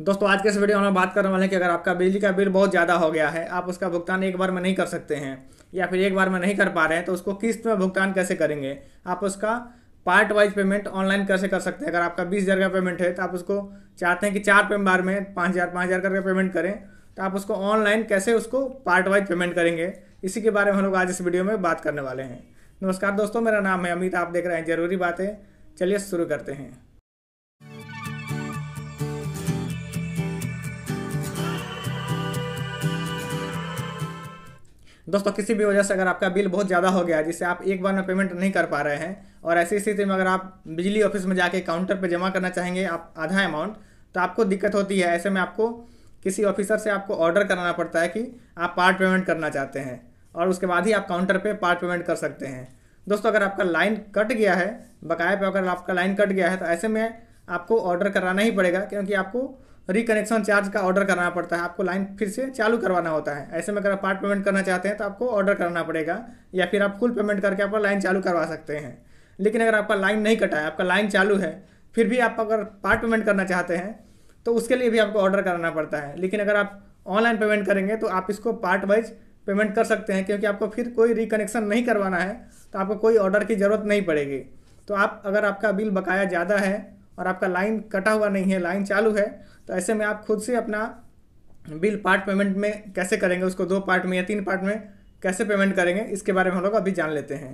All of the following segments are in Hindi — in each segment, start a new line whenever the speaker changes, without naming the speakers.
दोस्तों आज के इस वीडियो में बात करने वाले हैं कि अगर आपका बिजली का बिल बहुत ज़्यादा हो गया है आप उसका भुगतान एक बार में नहीं कर सकते हैं या फिर एक बार में नहीं कर पा रहे हैं तो उसको किस्त में भुगतान कैसे करेंगे आप उसका पार्ट वाइज पेमेंट ऑनलाइन कैसे कर सकते हैं अगर आपका बीस हज़ार का पेमेंट है तो आप उसको चाहते हैं कि चार बार में पाँच हज़ार पाँच हज़ार करके पेमेंट करें तो आप उसको ऑनलाइन कैसे उसको पार्ट वाइज पेमेंट करेंगे इसी के बारे में हम लोग आज इस वीडियो में बात करने वाले हैं नमस्कार दोस्तों मेरा नाम है अमित आप देख रहे हैं ज़रूरी बातें चलिए शुरू करते हैं दोस्तों किसी भी वजह से अगर आपका बिल बहुत ज़्यादा हो गया जिससे आप एक बार में पेमेंट नहीं कर पा रहे हैं और ऐसी स्थिति में अगर आप बिजली ऑफिस में जाके काउंटर पर जमा करना चाहेंगे आप आधा अमाउंट तो आपको दिक्कत होती है ऐसे में आपको किसी ऑफिसर से आपको ऑर्डर कराना पड़ता है कि आप पार्ट पेमेंट करना चाहते हैं और उसके बाद ही आप काउंटर पर पार्ट पेमेंट कर सकते हैं दोस्तों अगर आपका लाइन कट गया है बकाया पे अगर आपका लाइन कट गया है तो ऐसे में आपको ऑर्डर कराना ही पड़ेगा क्योंकि आपको रिकनेक्शन चार्ज का ऑर्डर करना पड़ता है आपको लाइन फिर से चालू करवाना होता है ऐसे में अगर आप पार्ट पेमेंट करना चाहते हैं तो आपको ऑर्डर करना पड़ेगा या फिर आप फुल पेमेंट करके आपका लाइन चालू करवा सकते हैं लेकिन अगर आपका लाइन नहीं कटा है आपका लाइन चालू है फिर भी आप अगर पार्ट पेमेंट करना चाहते हैं तो उसके लिए भी आपको ऑर्डर करना पड़ता है लेकिन अगर आप ऑनलाइन पेमेंट करेंगे तो आप इसको पार्ट वाइज पेमेंट कर सकते हैं क्योंकि आपको फिर कोई रिकनेक्शन नहीं करवाना है तो आपको कोई ऑर्डर की ज़रूरत नहीं पड़ेगी तो आप अगर आपका बिल बकाया ज़्यादा है और आपका लाइन कटा हुआ नहीं है लाइन चालू है तो ऐसे में आप खुद से अपना बिल पार्ट पेमेंट में कैसे करेंगे उसको दो पार्ट में या तीन पार्ट में कैसे पेमेंट करेंगे इसके बारे में हम लोग अभी जान लेते हैं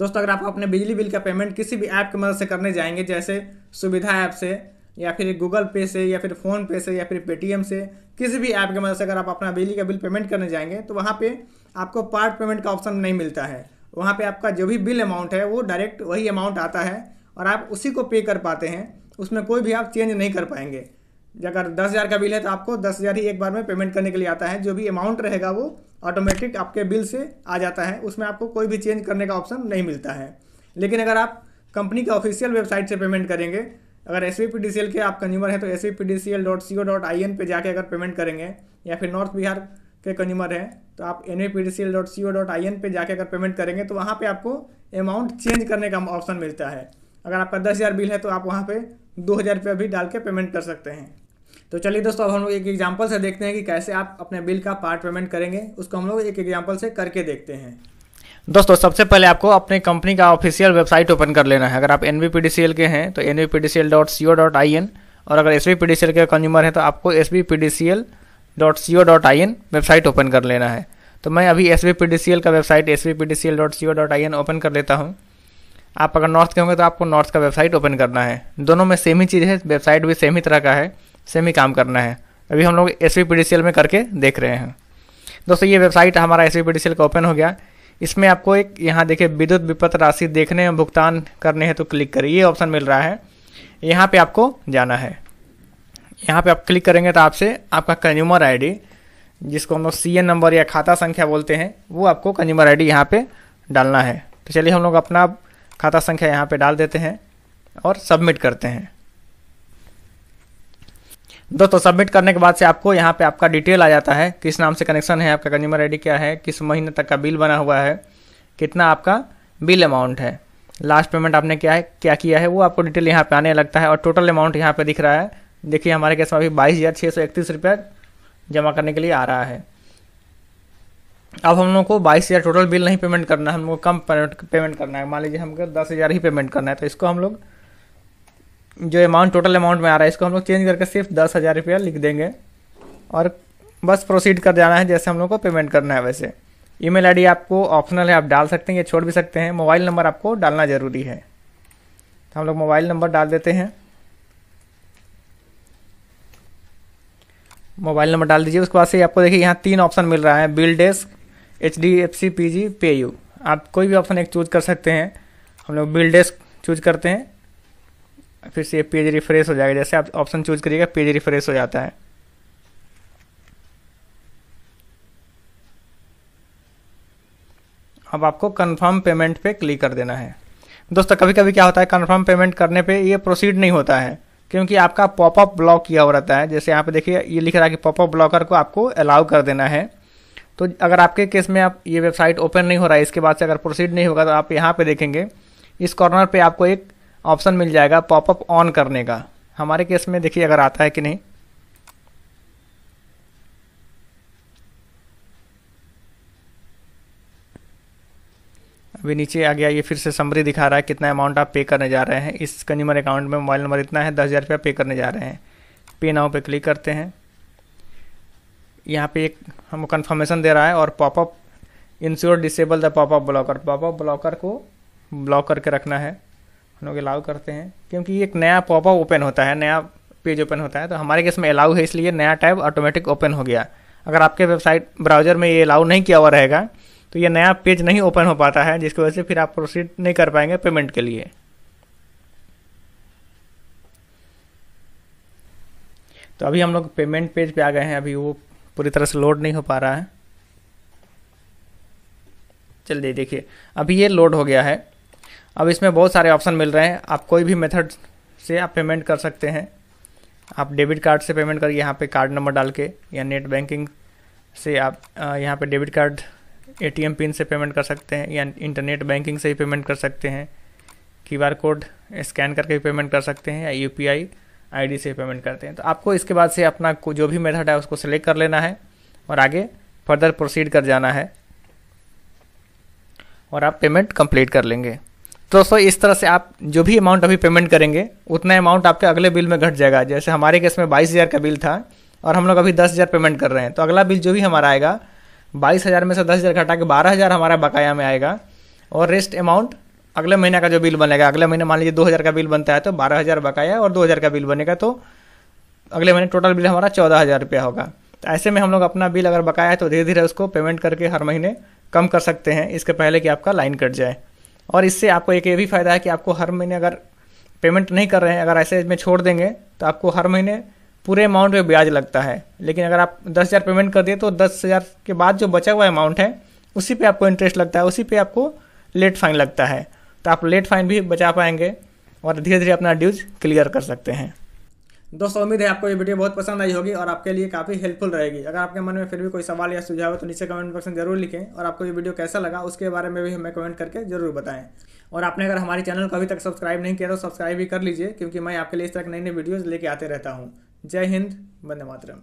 दोस्तों अगर आप अपने बिजली बिल का पेमेंट किसी भी ऐप की मदद से करने जाएंगे जैसे सुविधा ऐप से या फिर गूगल पे से या फिर फ़ोन पे से या फिर पेटीएम से किसी भी ऐप की मदद से अगर आप अपना बिजली का बिल पेमेंट करने जाएंगे तो वहाँ पर आपको पार्ट पेमेंट का ऑप्शन नहीं मिलता है वहाँ पर आपका जो भी बिल अमाउंट है वो डायरेक्ट वही अमाउंट आता है और आप उसी को पे कर पाते हैं उसमें कोई भी आप चेंज नहीं कर पाएंगे अगर दस हज़ार का बिल है तो आपको दस हज़ार ही एक बार में पेमेंट करने के लिए आता है जो भी अमाउंट रहेगा वो ऑटोमेटिक आपके बिल से आ जाता है उसमें आपको कोई भी चेंज करने का ऑप्शन नहीं मिलता है लेकिन अगर आप कंपनी के ऑफिशियल वेबसाइट से पेमेंट करेंगे अगर एस के आप कंज्यूमर हैं तो एस वी पे जाके अगर पेमेंट करेंगे या फिर नॉर्थ बिहार के कंज्यूमर हैं तो आप एन पे जाके अगर पेमेंट करेंगे तो वहाँ पर आपको अमाउंट चेंज करने का ऑप्शन मिलता है अगर आपका दस हज़ार बिल है तो आप वहाँ पे दो हज़ार रुपया भी डाल के पेमेंट कर सकते हैं तो चलिए दोस्तों अब हम लोग एक एग्जाम्पल से देखते हैं कि कैसे आप अपने बिल का पार्ट पेमेंट करेंगे उसको हम लोग एक एग्जाम्पल से करके देखते हैं दोस्तों सबसे पहले आपको अपने कंपनी का ऑफिशियल वेबसाइट ओपन कर लेना है अगर आप एन के हैं तो एन और अगर एस के कंज्यूमर हैं तो आपको एस वेबसाइट ओपन कर लेना है तो मैं अभी एस का वेबसाइट एस ओपन कर लेता हूँ आप अगर नॉर्थ के होंगे तो आपको नॉर्थ का वेबसाइट ओपन करना है दोनों में सेम ही चीज़ है वेबसाइट भी सेम ही तरह का है सेम ही काम करना है अभी हम लोग एस वी में करके देख रहे हैं दोस्तों ये वेबसाइट हमारा एस वी का ओपन हो गया इसमें आपको एक यहाँ देखिए विद्युत विपत राशि देखने और भुगतान करने हैं तो क्लिक करिए ये ऑप्शन मिल रहा है यहाँ पे आपको जाना है यहाँ पे आप क्लिक करेंगे तो आपसे आपका कंज्यूमर आईडी जिसको हम लोग सी नंबर या खाता संख्या बोलते हैं वो आपको कंज्यूमर आईडी यहाँ पर डालना है तो चलिए हम लोग अपना खाता संख्या यहाँ पे डाल देते हैं और सबमिट करते हैं दोस्तों सबमिट करने के बाद से आपको यहाँ पे आपका डिटेल आ जाता है किस नाम से कनेक्शन है आपका कंज्यूमर आईडी क्या है किस महीने तक का बिल बना हुआ है कितना आपका बिल अमाउंट है लास्ट पेमेंट आपने क्या है क्या किया है वो आपको डिटेल यहाँ पे आने लगता है और टोटल अमाउंट यहाँ पे दिख रहा है देखिए हमारे केस में अभी बाईस हज़ार सौ इकतीस रुपया जमा करने के लिए आ रहा है अब हम लोग को बाईस हज़ार टोटल बिल नहीं पेमेंट करना है हम लोग कम पेमेंट करना है मान लीजिए हमको दस हज़ार ही पेमेंट करना है तो इसको हम लोग जो अमाउंट टोटल अमाउंट में आ रहा है इसको हम लोग चेंज करके सिर्फ दस हज़ार रुपया लिख देंगे और बस प्रोसीड कर जाना है जैसे हम लोग को पेमेंट करना है वैसे ईमेल आईडी आपको ऑप्शनल है आप डाल सकते हैं या छोड़ भी सकते हैं मोबाइल नंबर आपको डालना ज़रूरी है तो हम लोग मोबाइल नंबर डाल देते हैं मोबाइल नंबर डाल दीजिए उसके बाद से आपको देखिए यहाँ तीन ऑप्शन मिल रहा है BillDesk H D F C P G पे यू आप कोई भी ऑप्शन एक चूज कर सकते हैं हम लोग बिल डेस्क चूज करते हैं फिर से पेज रिफ्रेश हो जाएगा जैसे आप ऑप्शन चूज करिएगा पेज रिफ्रेश हो जाता है अब आपको कंफर्म पेमेंट पे क्लिक कर देना है दोस्तों कभी कभी क्या होता है कंफर्म पेमेंट करने पे ये प्रोसीड नहीं होता है क्योंकि आपका पॉपअप ब्लॉक किया हो रहता है जैसे यहाँ पे देखिए ये लिख रहा है कि पॉपअप ब्लॉकर को आपको अलाउ कर देना है तो अगर आपके केस में आप ये वेबसाइट ओपन नहीं हो रहा है इसके बाद से अगर प्रोसीड नहीं होगा तो आप यहाँ पे देखेंगे इस कॉर्नर पे आपको एक ऑप्शन मिल जाएगा पॉपअप ऑन करने का हमारे केस में देखिए अगर आता है कि नहीं अभी नीचे आ गया ये फिर से समरी दिखा रहा है कितना अमाउंट आप पे करने जा रहे हैं इस कंज्यूमर अकाउंट में मोबाइल नंबर इतना है दस हज़ार रुपया पे करने जा रहे हैं पे नाउ पे क्लिक करते हैं यहाँ पे एक हमको कन्फर्मेशन दे रहा है और popup ensure disable the popup blocker popup blocker को ब्लॉक करके रखना है हम लोग अलाउ करते हैं क्योंकि एक नया पॉपअप ओपन होता है नया पेज ओपन होता है तो हमारे केस में अलाउ है इसलिए नया टैब ऑटोमेटिक ओपन हो गया अगर आपके वेबसाइट ब्राउज़र में ये अलाउ नहीं किया हुआ रहेगा तो ये नया पेज नहीं ओपन हो पाता है जिसकी वजह से फिर आप प्रोसीड नहीं कर पाएंगे पेमेंट के लिए तो अभी हम लोग पेमेंट पेज पे आ गए हैं अभी वो पूरी तरह से लोड नहीं हो पा रहा है चलिए देखिए अभी ये लोड हो गया है अब इसमें बहुत सारे ऑप्शन मिल रहे हैं आप कोई भी मेथड से आप पेमेंट कर सकते हैं आप डेबिट कार्ड से पेमेंट करिए यहाँ पे कार्ड नंबर डाल के या नेट बैंकिंग से आप यहाँ पे डेबिट कार्ड एटीएम पिन से पेमेंट कर सकते हैं या इंटरनेट बैंकिंग से ही पेमेंट कर सकते हैं क्यू कोड स्कैन करके पेमेंट कर सकते हैं या यू आईडी से पेमेंट करते हैं तो आपको इसके बाद से अपना जो भी मेथड है उसको सेलेक्ट कर लेना है और आगे फर्दर प्रोसीड कर जाना है और आप पेमेंट कंप्लीट कर लेंगे तो दोस्तों इस तरह से आप जो भी अमाउंट अभी पेमेंट करेंगे उतना अमाउंट आपके अगले बिल में घट जाएगा जैसे हमारे केस में बाईस हज़ार का बिल था और हम लोग अभी दस हज़ार पेमेंट कर रहे हैं तो अगला बिल जो भी हमारा आएगा बाईस हज़ार में से दस हज़ार घटा के बारह हज़ार हमारा बकाया में आएगा और रेस्ट अमाउंट अगले महीने का जो बिल बनेगा अगले महीने मान लीजिए दो हज़ार का बिल बनता है तो बारह हज़ार बकाया और दो हज़ार का बिल बनेगा तो अगले महीने टोटल बिल हमारा चौदह हज़ार रुपया होगा तो ऐसे में हम लोग अपना बिल अगर बकाया है तो धीरे धीरे उसको पेमेंट करके हर महीने कम कर सकते हैं इसके पहले कि आपका लाइन कट जाए और इससे आपको एक ये भी फ़ायदा है कि आपको हर महीने अगर पेमेंट नहीं कर रहे हैं अगर ऐसे में छोड़ देंगे तो आपको हर महीने पूरे अमाउंट पे ब्याज लगता है लेकिन अगर आप दस हज़ार पेमेंट कर दिए तो दस हज़ार के बाद जो बचा हुआ अमाउंट है उसी पे आपको इंटरेस्ट लगता है उसी पे आपको लेट फाइन लगता है तो आप लेट फाइन भी बचा पाएंगे और धीरे धीरे अपना ड्यूज क्लियर कर सकते हैं दोस्तों उम्मीद है आपको ये वीडियो बहुत पसंद आई होगी और आपके लिए काफ़ी हेल्पफुल रहेगी अगर आपके मन में फिर भी कोई सवाल या सुझाव हो तो नीचे कमेंट बॉक्स में जरूर लिखें और आपको ये वीडियो कैसा लगा उसके बारे में भी हमें कमेंट करके जरूर बताएं और आपने अगर हमारे चैनल को अभी तक सब्सक्राइब नहीं किया तो सब्सक्राइब भी कर लीजिए क्योंकि मैं आपके लिए इस तरह नई नई वीडियोज़ लेके आते रहता हूँ जय हिंद वंदे मातरम